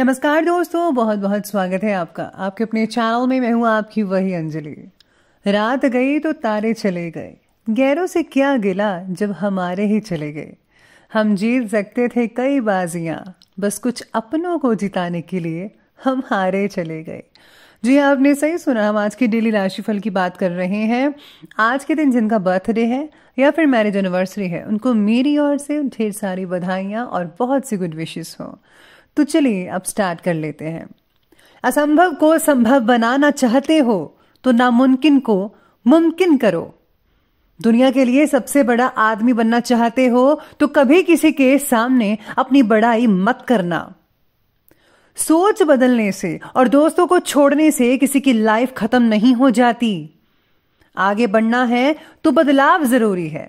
नमस्कार दोस्तों बहुत बहुत स्वागत है आपका आपके अपने चैनल में मैं हूं आपकी वही अंजलि रात गई तो तारे चले गए गैरों से क्या गिला जब हमारे ही चले गए हम जीत सकते थे कई बाजियां बस कुछ अपनों को जिताने के लिए हम हारे चले गए जी हाँ, आपने सही सुना हम आज की डेली राशिफल की बात कर रहे हैं आज के दिन जिनका बर्थडे है या फिर मैरिज एनिवर्सरी है उनको मेरी ओर से ढेर सारी बधाइयाँ और बहुत सी गुड विशेस हों तो चलिए अब स्टार्ट कर लेते हैं असंभव को संभव बनाना चाहते हो तो नामुमकिन को मुमकिन करो दुनिया के लिए सबसे बड़ा आदमी बनना चाहते हो तो कभी किसी के सामने अपनी बड़ाई मत करना सोच बदलने से और दोस्तों को छोड़ने से किसी की लाइफ खत्म नहीं हो जाती आगे बढ़ना है तो बदलाव जरूरी है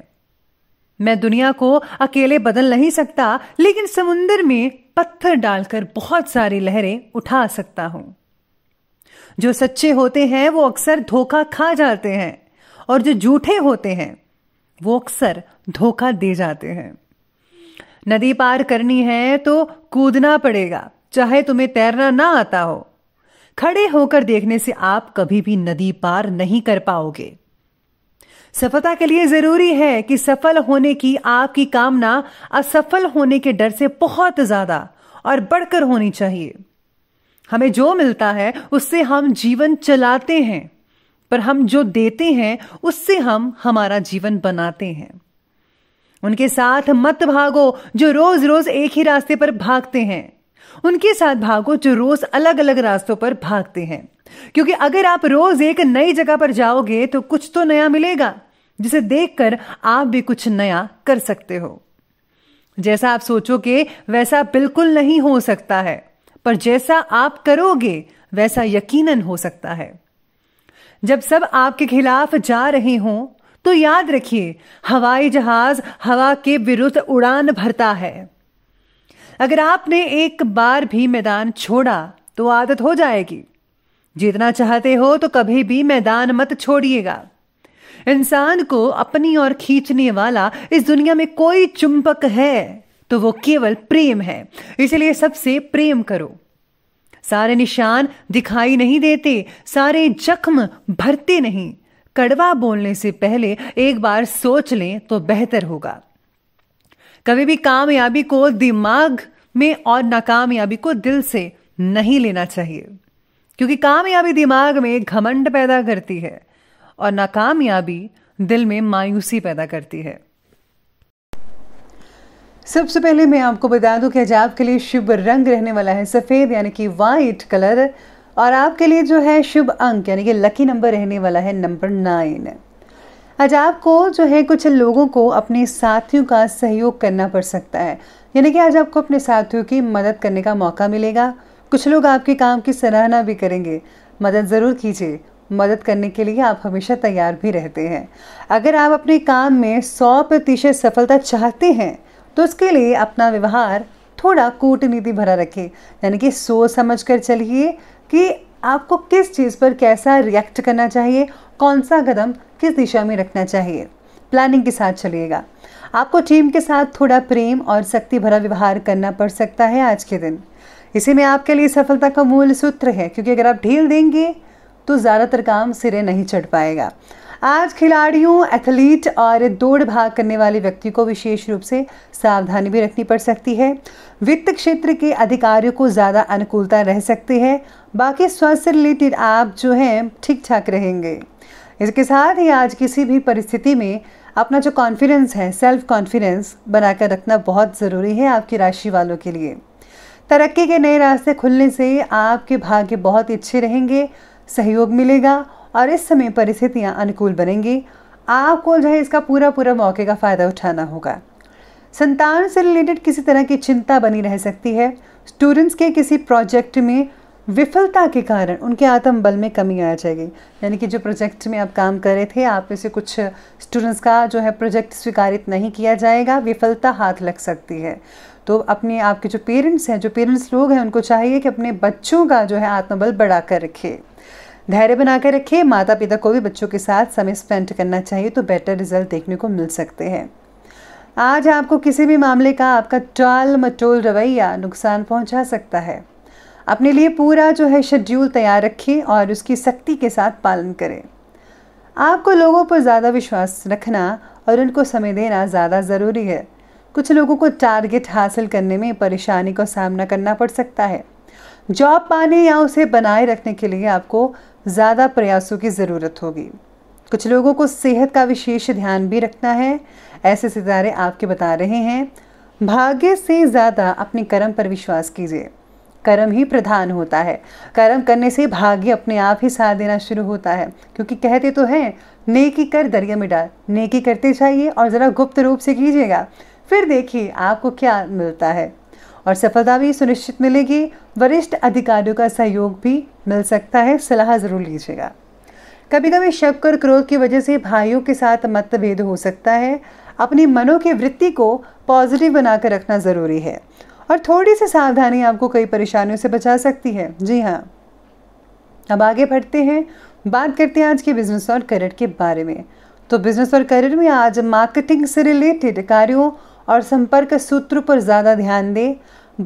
मैं दुनिया को अकेले बदल नहीं सकता लेकिन समुन्द्र में पत्थर डालकर बहुत सारी लहरें उठा सकता हूं जो सच्चे होते हैं वो अक्सर धोखा खा जाते हैं और जो झूठे होते हैं वो अक्सर धोखा दे जाते हैं नदी पार करनी है तो कूदना पड़ेगा चाहे तुम्हें तैरना ना आता हो खड़े होकर देखने से आप कभी भी नदी पार नहीं कर पाओगे सफलता के लिए जरूरी है कि सफल होने की आपकी कामना असफल होने के डर से बहुत ज्यादा और बढ़कर होनी चाहिए हमें जो मिलता है उससे हम जीवन चलाते हैं पर हम जो देते हैं उससे हम हमारा जीवन बनाते हैं उनके साथ मत भागो जो रोज रोज एक ही रास्ते पर भागते हैं उनके साथ भागो जो रोज अलग अलग रास्तों पर भागते हैं क्योंकि अगर आप रोज एक नई जगह पर जाओगे तो कुछ तो नया मिलेगा जिसे देखकर आप भी कुछ नया कर सकते हो जैसा आप सोचोगे वैसा बिल्कुल नहीं हो सकता है पर जैसा आप करोगे वैसा यकीनन हो सकता है जब सब आपके खिलाफ जा रहे हों तो याद रखिए हवाई जहाज हवा के विरुद्ध उड़ान भरता है अगर आपने एक बार भी मैदान छोड़ा तो आदत हो जाएगी जीतना चाहते हो तो कभी भी मैदान मत छोड़िएगा इंसान को अपनी ओर खींचने वाला इस दुनिया में कोई चुंबक है तो वो केवल प्रेम है इसलिए सबसे प्रेम करो सारे निशान दिखाई नहीं देते सारे जख्म भरते नहीं कड़वा बोलने से पहले एक बार सोच लें तो बेहतर होगा कभी भी कामयाबी को दिमाग में और नाकामयाबी को दिल से नहीं लेना चाहिए क्योंकि कामयाबी दिमाग में घमंड पैदा करती है और नाकामयाबी दिल में मायूसी पैदा करती है सबसे पहले मैं आपको बता दूं कि आज आपके लिए शुभ रंग रहने वाला है सफ़ेद यानी कि वाइट कलर और आपके लिए जो है शुभ अंक यानी कि लकी नंबर रहने वाला है नंबर नाइन आज आपको जो है कुछ लोगों को अपने साथियों का सहयोग करना पड़ सकता है यानी कि आज आपको अपने साथियों की मदद करने का मौका मिलेगा कुछ लोग आपके काम की सराहना भी करेंगे मदद ज़रूर कीजिए मदद करने के लिए आप हमेशा तैयार भी रहते हैं अगर आप अपने काम में सौ प्रतिशत सफलता चाहते हैं तो उसके लिए अपना व्यवहार थोड़ा कूटनीति भरा रखे यानी कि सोच समझ कर चलिए कि आपको किस चीज़ पर कैसा रिएक्ट करना चाहिए कौन सा कदम किस दिशा में रखना चाहिए प्लानिंग के साथ चलिएगा आपको टीम के साथ थोड़ा प्रेम और शक्ति भरा व्यवहार करना पड़ सकता है आज के दिन इसी में आपके लिए सफलता का मूल सूत्र है क्योंकि अगर आप ढील देंगे तो ज़्यादातर काम सिरे नहीं चढ़ पाएगा आज खिलाड़ियों एथलीट और दौड़ भाग करने वाले व्यक्ति को विशेष रूप से सावधानी भी रखनी पड़ सकती है वित्त क्षेत्र के अधिकारियों को ज़्यादा अनुकूलता रह सकती है बाकी स्वास्थ्य रिलेटेड आप जो हैं ठीक ठाक रहेंगे इसके साथ ही आज किसी भी परिस्थिति में अपना जो कॉन्फिडेंस है सेल्फ कॉन्फिडेंस बनाकर रखना बहुत ज़रूरी है आपकी राशि वालों के लिए तरक्की के नए रास्ते खुलने से आपके भाग्य बहुत अच्छे रहेंगे सहयोग मिलेगा और इस समय परिस्थितियाँ अनुकूल बनेंगी आपको जो है इसका पूरा पूरा मौके का फ़ायदा उठाना होगा संतान से रिलेटेड किसी तरह की चिंता बनी रह सकती है स्टूडेंट्स के किसी प्रोजेक्ट में विफलता के कारण उनके आत्मबल में कमी आ जाएगी यानी कि जो प्रोजेक्ट में आप काम कर रहे थे आप में से कुछ स्टूडेंट्स का जो है प्रोजेक्ट स्वीकारित नहीं किया जाएगा विफलता हाथ लग सकती है तो अपने आपके जो पेरेंट्स हैं जो पेरेंट्स लोग हैं उनको चाहिए कि अपने बच्चों का जो है आत्मबल बढ़ा कर रखे धैर्य बना कर रखे माता पिता को भी बच्चों के साथ समय स्पेंड करना चाहिए तो बेटर रिजल्ट देखने को मिल सकते हैं आज आपको किसी भी मामले का आपका टाल मटोल रवैया नुकसान पहुंचा सकता है अपने लिए पूरा जो है शेड्यूल तैयार रखें और उसकी सख्ती के साथ पालन करें आपको लोगों पर ज़्यादा विश्वास रखना और उनको समय देना ज़्यादा ज़रूरी है कुछ लोगों को टारगेट हासिल करने में परेशानी का सामना करना पड़ सकता है जॉब पाने या उसे बनाए रखने के लिए आपको ज़्यादा प्रयासों की ज़रूरत होगी कुछ लोगों को सेहत का विशेष ध्यान भी रखना है ऐसे सितारे आपके बता रहे हैं भाग्य से ज़्यादा अपने कर्म पर विश्वास कीजिए कर्म ही प्रधान होता है कर्म करने से भाग्य अपने आप ही साथ देना शुरू होता है क्योंकि कहते तो हैं नेकी कर दरिया में डाल नेकी करते जाइए और ज़रा गुप्त रूप से कीजिएगा फिर देखिए आपको क्या मिलता है और सफलता भी सुनिश्चित मिलेगी वरिष्ठ अधिकारियों का सहयोग भी मिल सकता है सलाह ज़रूर लीजिएगा कभी कभी शक और क्रोध की वजह से भाइयों के साथ मतभेद हो सकता है अपनी मनो की वृत्ति को पॉजिटिव बनाकर रखना ज़रूरी है और थोड़ी सी सावधानी आपको कई परेशानियों से बचा सकती है जी हाँ अब आगे बढ़ते हैं बात करते हैं आज के बिजनेस और करियर के बारे में तो बिजनेस और करियर में आज मार्केटिंग से रिलेटेड कार्यों और संपर्क सूत्र पर ज़्यादा ध्यान दें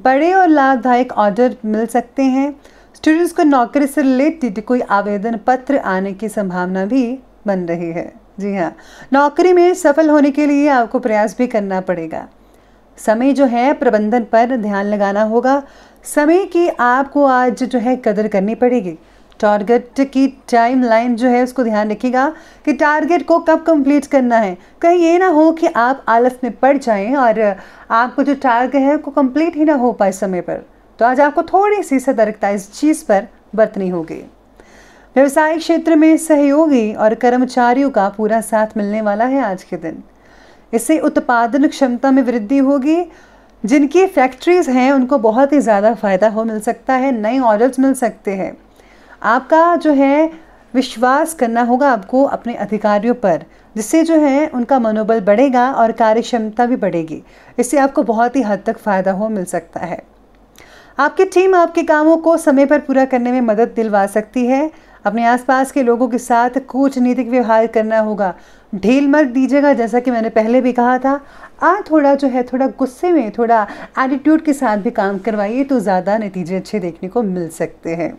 बड़े और लाभदायक ऑर्डर मिल सकते हैं स्टूडेंट्स को नौकरी से रिलेटेड कोई आवेदन पत्र आने की संभावना भी बन रही है जी हाँ नौकरी में सफल होने के लिए आपको प्रयास भी करना पड़ेगा समय जो है प्रबंधन पर ध्यान लगाना होगा समय की आपको आज जो है कदर करनी पड़ेगी टारगेट की टाइम लाइन जो है उसको ध्यान रखिएगा कि टारगेट को कब कंप्लीट करना है कहीं ये ना हो कि आप आलस में पड़ जाएं और आपको जो टारगेट है उसको कंप्लीट ही ना हो पाए समय पर तो आज आपको थोड़ी सी सतर्कता इस चीज़ पर बरतनी होगी व्यवसायिक क्षेत्र में सहयोगी और कर्मचारियों का पूरा साथ मिलने वाला है आज के दिन इससे उत्पादन क्षमता में वृद्धि होगी जिनकी फैक्ट्रीज़ हैं उनको बहुत ही ज़्यादा फ़ायदा हो मिल सकता है नए ऑर्डर्स मिल सकते हैं आपका जो है विश्वास करना होगा आपको अपने अधिकारियों पर जिससे जो है उनका मनोबल बढ़ेगा और कार्य क्षमता भी बढ़ेगी इससे आपको बहुत ही हद तक फ़ायदा हो मिल सकता है आपकी टीम आपके कामों को समय पर पूरा करने में मदद दिलवा सकती है अपने आसपास के लोगों के साथ कूटनीतिक व्यवहार करना होगा ढील मत दीजिएगा जैसा कि मैंने पहले भी कहा था आ थोड़ा जो है थोड़ा गुस्से में थोड़ा एटीट्यूड के साथ भी काम करवाइए तो ज़्यादा नतीजे अच्छे देखने को मिल सकते हैं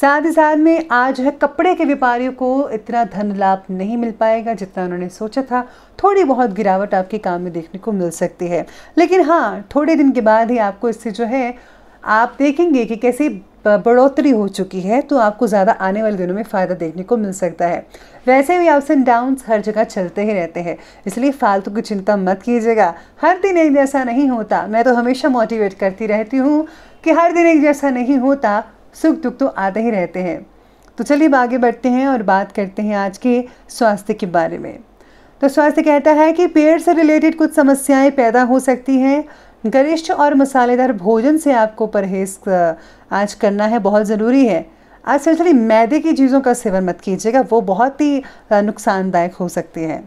साथ ही साथ में आज है कपड़े के व्यापारियों को इतना धन लाभ नहीं मिल पाएगा जितना उन्होंने सोचा था थोड़ी बहुत गिरावट आपके काम में देखने को मिल सकती है लेकिन हाँ थोड़े दिन के बाद ही आपको इससे जो है आप देखेंगे कि कैसे बढ़ोतरी हो चुकी है तो आपको ज़्यादा आने वाले दिनों में फ़ायदा देखने को मिल सकता है वैसे भी अप्स एंड डाउन्स हर जगह चलते ही रहते हैं इसलिए फालतू की चिंता मत कीजिएगा हर दिन एक जैसा नहीं होता मैं तो हमेशा मोटिवेट करती रहती हूँ कि हर दिन एक जैसा नहीं होता सुख दुख तो आते ही रहते हैं तो चलिए आगे बढ़ते हैं और बात करते हैं आज के स्वास्थ्य के बारे में तो स्वास्थ्य कहता है कि पेट से रिलेटेड कुछ समस्याएं पैदा हो सकती हैं गरिष्ठ और मसालेदार भोजन से आपको परहेज आज करना है बहुत ज़रूरी है आज स्पेशली मैदे की चीज़ों का सेवन मत कीजिएगा वो बहुत ही नुकसानदायक हो सकती है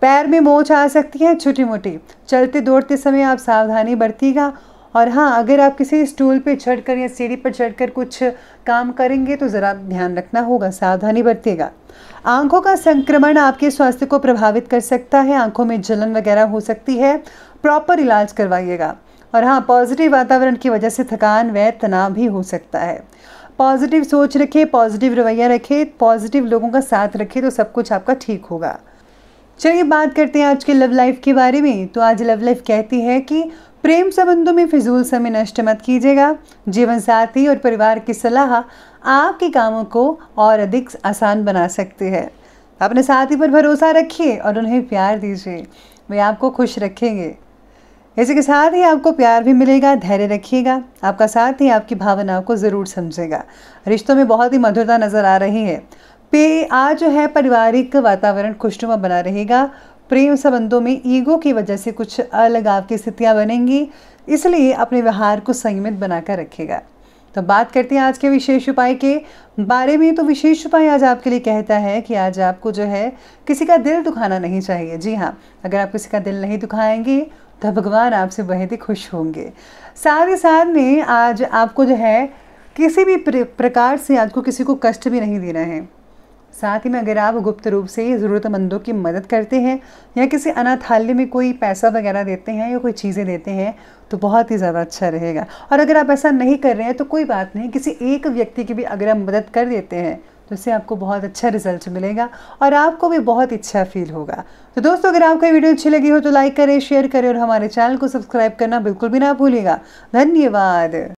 पैर में मोच आ सकती है छोटी मोटी चलते दौड़ते समय आप सावधानी बरतीगा और हाँ अगर आप किसी स्टूल पे चढ़कर या सीढ़ी पर चढ़कर कुछ काम करेंगे तो ज़रा ध्यान रखना होगा सावधानी बरतेगा आंखों का संक्रमण आपके स्वास्थ्य को प्रभावित कर सकता है आंखों में जलन वगैरह हो सकती है प्रॉपर इलाज करवाइएगा और हाँ पॉजिटिव वातावरण की वजह से थकान व तनाव भी हो सकता है पॉजिटिव सोच रखें पॉजिटिव रवैया रखें पॉजिटिव लोगों का साथ रखें तो सब कुछ आपका ठीक होगा चलिए बात करते हैं आज के लव लाइफ के बारे में तो आज लव लाइफ कहती है कि प्रेम संबंधों में फिजूल समय नष्ट मत कीजिएगा जीवन साथी और परिवार की सलाह आपके कामों को और अधिक आसान बना सकती है अपने साथी पर भरोसा रखिए और उन्हें प्यार दीजिए वे आपको खुश रखेंगे इसी के साथ ही आपको प्यार भी मिलेगा धैर्य रखिएगा आपका साथ ही आपकी भावनाओं को ज़रूर समझेगा रिश्तों में बहुत ही मधुरता नज़र आ रही है पे आज जो है पारिवारिक वातावरण खुशनुमा बना रहेगा प्रेम संबंधों में ईगो की वजह से कुछ अलगाव की स्थितियाँ बनेंगी इसलिए अपने व्यवहार को संयमित बनाकर रखेगा तो बात करते हैं आज के विशेष उपाय के बारे में तो विशेष उपाय आज आपके लिए कहता है कि आज आपको जो है किसी का दिल दुखाना नहीं चाहिए जी हाँ अगर आप किसी का दिल नहीं दुखाएंगे तो भगवान आपसे बेहद ही खुश होंगे साथ ही साथ में आज आपको जो है किसी भी प्रकार से आज को किसी को कष्ट भी नहीं देना है साथ ही में अगर आप गुप्त रूप से ज़रूरतमंदों की मदद करते हैं या किसी अनाथालय में कोई पैसा वगैरह देते हैं या कोई चीज़ें देते हैं तो बहुत ही ज़्यादा अच्छा रहेगा और अगर आप ऐसा नहीं कर रहे हैं तो कोई बात नहीं किसी एक व्यक्ति की भी अगर आप मदद कर देते हैं तो इससे आपको बहुत अच्छा रिजल्ट मिलेगा और आपको भी बहुत अच्छा फील होगा तो दोस्तों अगर आपको वीडियो अच्छी लगी हो तो लाइक करें शेयर करें और हमारे चैनल को सब्सक्राइब करना बिल्कुल भी ना भूलेगा धन्यवाद